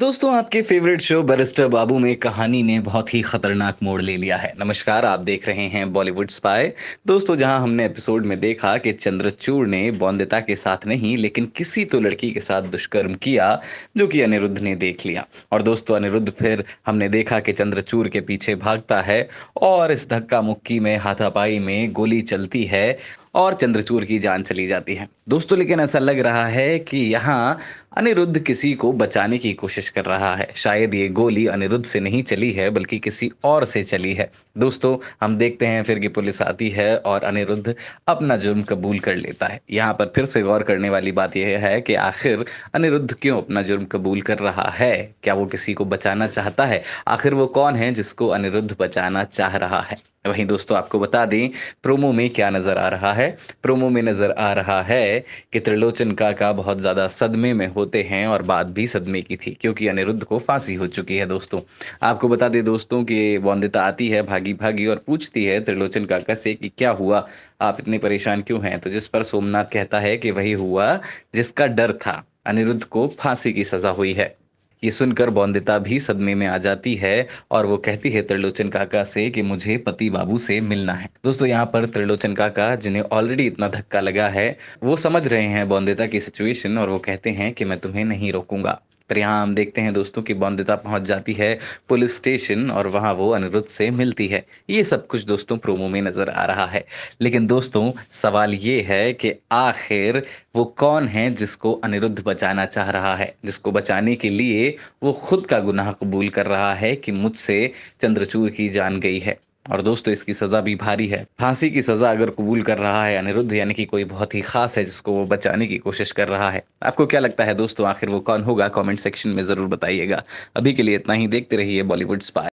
दोस्तों आपके favourite show barrister बाबू में कहानी ने बहुत ही खतरनाक मोड़ ले लिया है नमस्कार आप देख रहे हैं बॉलीवुड स्पाई दोस्तों जहां हमने एपिसोड में देखा कि चंद्रचूड़ ने बौंदिता के साथ नहीं लेकिन किसी तो लड़की के साथ दुष्कर्म किया जो कि अनिरुद्ध ने देख लिया और दोस्तों अनिरुद्ध फिर हमने देखा कि चंद्रचूर के पीछे भागता है और इस धक्का मुक्की में हाथापाई में गोली चलती है और चंद्रचूर की जान चली जाती है दोस्तों लेकिन ऐसा लग रहा है कि यहाँ अनिरुद्ध किसी को बचाने की कोशिश कर रहा है शायद ये गोली अनिरुद्ध से नहीं चली है बल्कि किसी और से चली है दोस्तों हम देखते हैं फिर कि पुलिस आती है और अनिरुद्ध अपना जुर्म कबूल कर लेता है यहाँ पर फिर से गौर करने वाली बात यह है कि आखिर अनिरुद्ध क्यों अपना जुर्म कबूल कर रहा है क्या वो किसी को बचाना चाहता है आखिर वो कौन है जिसको अनिरुद्ध बचाना चाह रहा है वहीं दोस्तों आपको बता दें प्रोमो में क्या नज़र आ रहा है प्रोमो में नज़र आ रहा है कि त्रिलोचन काका बहुत ज़्यादा सदमे में होते हैं और बात भी सदमे की थी क्योंकि अनिरुद्ध को फांसी हो चुकी है दोस्तों आपको बता दें दोस्तों कि वंदिता आती है भागी भागी और पूछती है त्रिलोचन काका से कि क्या हुआ आप इतने परेशान क्यों हैं तो जिस पर सोमनाथ कहता है कि वही हुआ जिसका डर था अनिरुद्ध को फांसी की सज़ा हुई है ये सुनकर बौंदिता भी सदमे में आ जाती है और वो कहती है त्रिलोचन काका से कि मुझे पति बाबू से मिलना है दोस्तों यहाँ पर त्रिलोचन काका जिन्हें ऑलरेडी इतना धक्का लगा है वो समझ रहे हैं बौंदिता की सिचुएशन और वो कहते हैं कि मैं तुम्हें नहीं रोकूंगा पर यहाँ हम देखते हैं दोस्तों कि बौंदिता पहुंच जाती है पुलिस स्टेशन और वहां वो अनिरुद्ध से मिलती है ये सब कुछ दोस्तों प्रोमो में नजर आ रहा है लेकिन दोस्तों सवाल ये है कि आखिर वो कौन है जिसको अनिरुद्ध बचाना चाह रहा है जिसको बचाने के लिए वो खुद का गुनाह कबूल कर रहा है कि मुझसे चंद्रचूर की जान गई है और दोस्तों इसकी सज़ा भी भारी है फांसी की सज़ा अगर कबूल कर रहा है अनिरुद्ध यानी कि कोई बहुत ही खास है जिसको वो बचाने की कोशिश कर रहा है आपको क्या लगता है दोस्तों आखिर वो कौन होगा कमेंट सेक्शन में ज़रूर बताइएगा अभी के लिए इतना ही देखते रहिए बॉलीवुड स्पाय